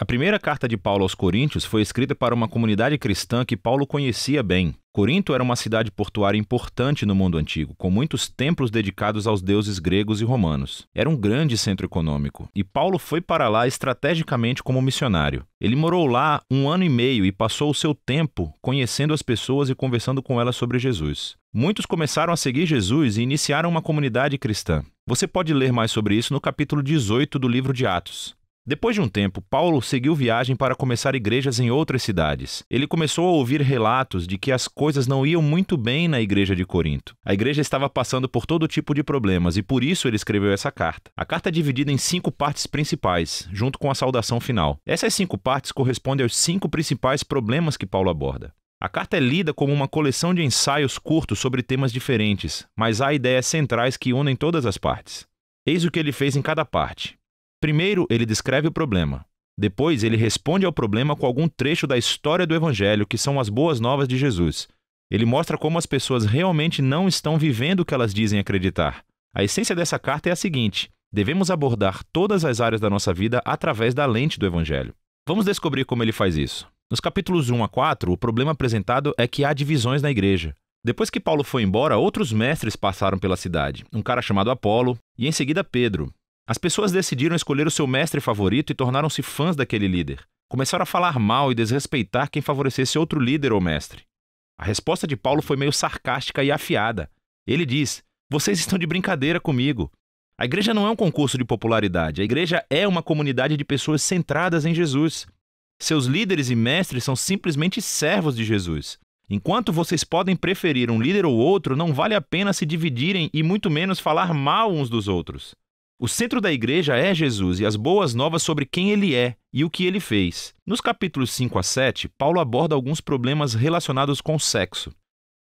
A primeira carta de Paulo aos Coríntios foi escrita para uma comunidade cristã que Paulo conhecia bem. Corinto era uma cidade portuária importante no mundo antigo, com muitos templos dedicados aos deuses gregos e romanos. Era um grande centro econômico, e Paulo foi para lá estrategicamente como missionário. Ele morou lá um ano e meio e passou o seu tempo conhecendo as pessoas e conversando com elas sobre Jesus. Muitos começaram a seguir Jesus e iniciaram uma comunidade cristã. Você pode ler mais sobre isso no capítulo 18 do livro de Atos. Depois de um tempo, Paulo seguiu viagem para começar igrejas em outras cidades. Ele começou a ouvir relatos de que as coisas não iam muito bem na igreja de Corinto. A igreja estava passando por todo tipo de problemas e por isso ele escreveu essa carta. A carta é dividida em cinco partes principais, junto com a saudação final. Essas cinco partes correspondem aos cinco principais problemas que Paulo aborda. A carta é lida como uma coleção de ensaios curtos sobre temas diferentes, mas há ideias centrais que unem todas as partes. Eis o que ele fez em cada parte. Primeiro, ele descreve o problema. Depois, ele responde ao problema com algum trecho da história do Evangelho, que são as boas novas de Jesus. Ele mostra como as pessoas realmente não estão vivendo o que elas dizem acreditar. A essência dessa carta é a seguinte: devemos abordar todas as áreas da nossa vida através da lente do Evangelho. Vamos descobrir como ele faz isso. Nos capítulos 1 a 4, o problema apresentado é que há divisões na igreja. Depois que Paulo foi embora, outros mestres passaram pela cidade, um cara chamado Apolo e em seguida Pedro. As pessoas decidiram escolher o seu mestre favorito e tornaram-se fãs daquele líder. Começaram a falar mal e desrespeitar quem favorecesse outro líder ou mestre. A resposta de Paulo foi meio sarcástica e afiada. Ele diz: Vocês estão de brincadeira comigo. A igreja não é um concurso de popularidade, a igreja é uma comunidade de pessoas centradas em Jesus. Seus líderes e mestres são simplesmente servos de Jesus. Enquanto vocês podem preferir um líder ou outro, não vale a pena se dividirem e muito menos falar mal uns dos outros. O centro da igreja é Jesus e as boas novas sobre quem ele é e o que ele fez. Nos capítulos 5 a 7, Paulo aborda alguns problemas relacionados com sexo.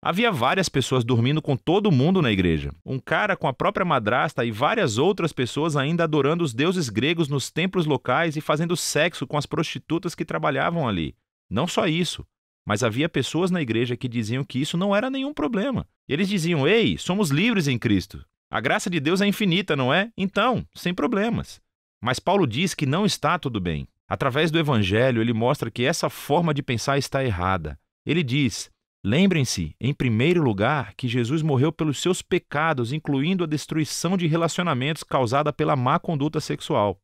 Havia várias pessoas dormindo com todo mundo na igreja. Um cara com a própria madrasta e várias outras pessoas ainda adorando os deuses gregos nos templos locais e fazendo sexo com as prostitutas que trabalhavam ali. Não só isso, mas havia pessoas na igreja que diziam que isso não era nenhum problema. Eles diziam: Ei, somos livres em Cristo. A graça de Deus é infinita, não é? Então, sem problemas. Mas Paulo diz que não está tudo bem. Através do Evangelho, ele mostra que essa forma de pensar está errada. Ele diz: Lembrem-se, em primeiro lugar, que Jesus morreu pelos seus pecados, incluindo a destruição de relacionamentos causada pela má conduta sexual.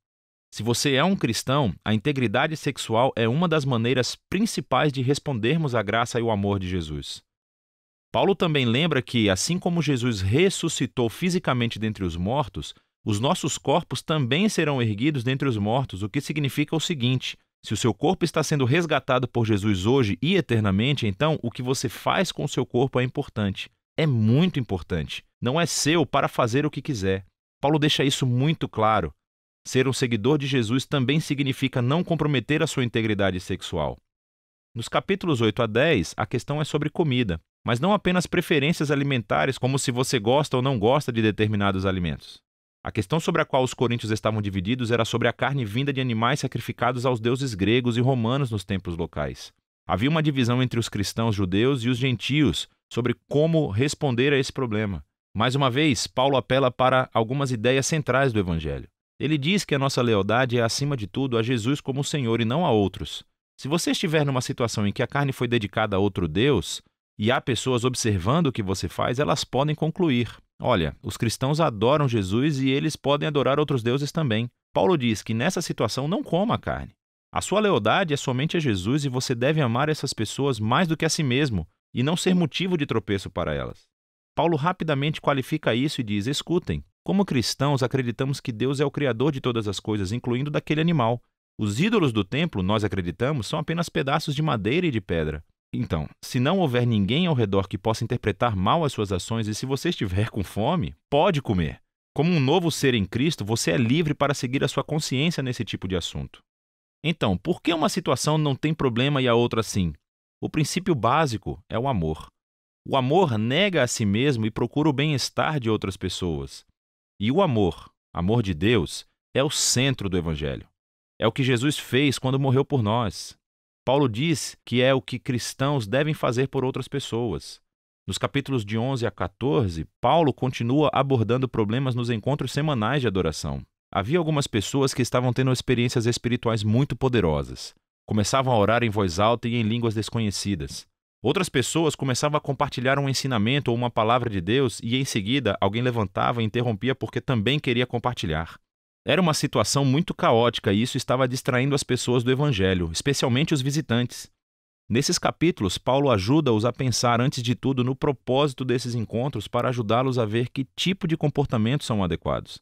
Se você é um cristão, a integridade sexual é uma das maneiras principais de respondermos à graça e ao amor de Jesus. Paulo também lembra que, assim como Jesus ressuscitou fisicamente dentre os mortos, os nossos corpos também serão erguidos dentre os mortos, o que significa o seguinte: se o seu corpo está sendo resgatado por Jesus hoje e eternamente, então o que você faz com o seu corpo é importante. É muito importante. Não é seu para fazer o que quiser. Paulo deixa isso muito claro. Ser um seguidor de Jesus também significa não comprometer a sua integridade sexual. Nos capítulos 8 a 10, a questão é sobre comida mas não apenas preferências alimentares, como se você gosta ou não gosta de determinados alimentos. A questão sobre a qual os coríntios estavam divididos era sobre a carne vinda de animais sacrificados aos deuses gregos e romanos nos templos locais. Havia uma divisão entre os cristãos judeus e os gentios sobre como responder a esse problema. Mais uma vez, Paulo apela para algumas ideias centrais do Evangelho. Ele diz que a nossa lealdade é, acima de tudo, a Jesus como Senhor e não a outros. Se você estiver numa situação em que a carne foi dedicada a outro Deus, e há pessoas observando o que você faz, elas podem concluir: olha, os cristãos adoram Jesus e eles podem adorar outros deuses também. Paulo diz que nessa situação não coma a carne. A sua lealdade é somente a Jesus e você deve amar essas pessoas mais do que a si mesmo e não ser motivo de tropeço para elas. Paulo rapidamente qualifica isso e diz: escutem, como cristãos acreditamos que Deus é o Criador de todas as coisas, incluindo daquele animal. Os ídolos do templo, nós acreditamos, são apenas pedaços de madeira e de pedra. Então, se não houver ninguém ao redor que possa interpretar mal as suas ações e se você estiver com fome, pode comer. Como um novo ser em Cristo, você é livre para seguir a sua consciência nesse tipo de assunto. Então, por que uma situação não tem problema e a outra sim? O princípio básico é o amor. O amor nega a si mesmo e procura o bem-estar de outras pessoas. E o amor, amor de Deus, é o centro do Evangelho. É o que Jesus fez quando morreu por nós. Paulo diz que é o que cristãos devem fazer por outras pessoas. Nos capítulos de 11 a 14, Paulo continua abordando problemas nos encontros semanais de adoração. Havia algumas pessoas que estavam tendo experiências espirituais muito poderosas. Começavam a orar em voz alta e em línguas desconhecidas. Outras pessoas começavam a compartilhar um ensinamento ou uma palavra de Deus e em seguida alguém levantava e interrompia porque também queria compartilhar. Era uma situação muito caótica e isso estava distraindo as pessoas do Evangelho, especialmente os visitantes. Nesses capítulos, Paulo ajuda-os a pensar, antes de tudo, no propósito desses encontros para ajudá-los a ver que tipo de comportamentos são adequados.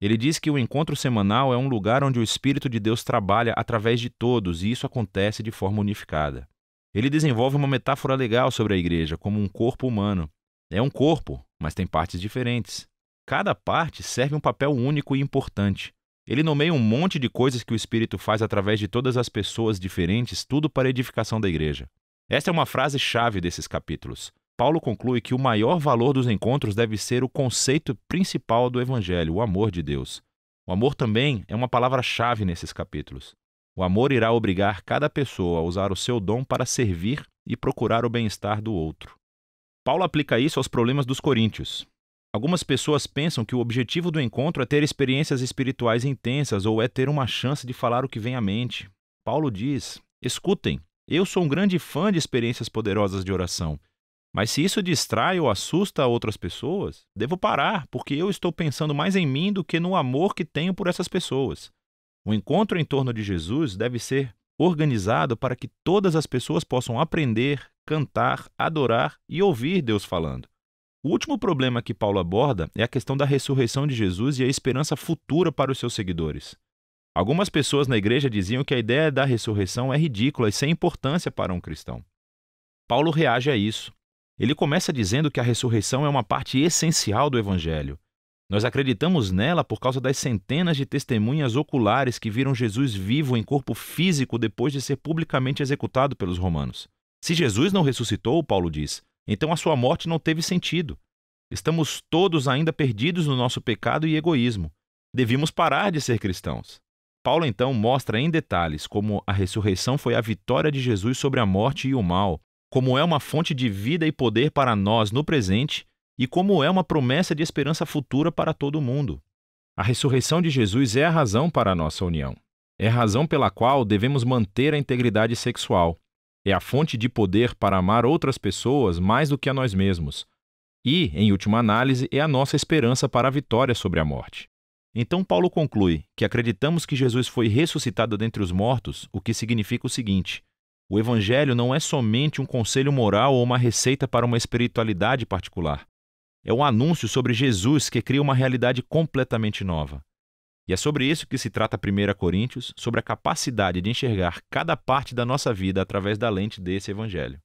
Ele diz que o encontro semanal é um lugar onde o Espírito de Deus trabalha através de todos e isso acontece de forma unificada. Ele desenvolve uma metáfora legal sobre a igreja como um corpo humano. É um corpo, mas tem partes diferentes. Cada parte serve um papel único e importante. Ele nomeia um monte de coisas que o Espírito faz através de todas as pessoas diferentes, tudo para a edificação da igreja. Esta é uma frase-chave desses capítulos. Paulo conclui que o maior valor dos encontros deve ser o conceito principal do Evangelho, o amor de Deus. O amor também é uma palavra-chave nesses capítulos. O amor irá obrigar cada pessoa a usar o seu dom para servir e procurar o bem-estar do outro. Paulo aplica isso aos problemas dos coríntios. Algumas pessoas pensam que o objetivo do encontro é ter experiências espirituais intensas ou é ter uma chance de falar o que vem à mente. Paulo diz: Escutem, eu sou um grande fã de experiências poderosas de oração. Mas se isso distrai ou assusta outras pessoas, devo parar, porque eu estou pensando mais em mim do que no amor que tenho por essas pessoas. O encontro em torno de Jesus deve ser organizado para que todas as pessoas possam aprender, cantar, adorar e ouvir Deus falando. O último problema que Paulo aborda é a questão da ressurreição de Jesus e a esperança futura para os seus seguidores. Algumas pessoas na igreja diziam que a ideia da ressurreição é ridícula e sem importância para um cristão. Paulo reage a isso. Ele começa dizendo que a ressurreição é uma parte essencial do evangelho. Nós acreditamos nela por causa das centenas de testemunhas oculares que viram Jesus vivo em corpo físico depois de ser publicamente executado pelos romanos. Se Jesus não ressuscitou, Paulo diz, então a sua morte não teve sentido. Estamos todos ainda perdidos no nosso pecado e egoísmo. Devíamos parar de ser cristãos. Paulo então mostra em detalhes como a ressurreição foi a vitória de Jesus sobre a morte e o mal, como é uma fonte de vida e poder para nós no presente e como é uma promessa de esperança futura para todo mundo. A ressurreição de Jesus é a razão para a nossa união. É a razão pela qual devemos manter a integridade sexual, é a fonte de poder para amar outras pessoas mais do que a nós mesmos. E, em última análise, é a nossa esperança para a vitória sobre a morte. Então, Paulo conclui que acreditamos que Jesus foi ressuscitado dentre os mortos, o que significa o seguinte: o Evangelho não é somente um conselho moral ou uma receita para uma espiritualidade particular. É um anúncio sobre Jesus que cria uma realidade completamente nova. E é sobre isso que se trata 1 Coríntios, sobre a capacidade de enxergar cada parte da nossa vida através da lente desse evangelho.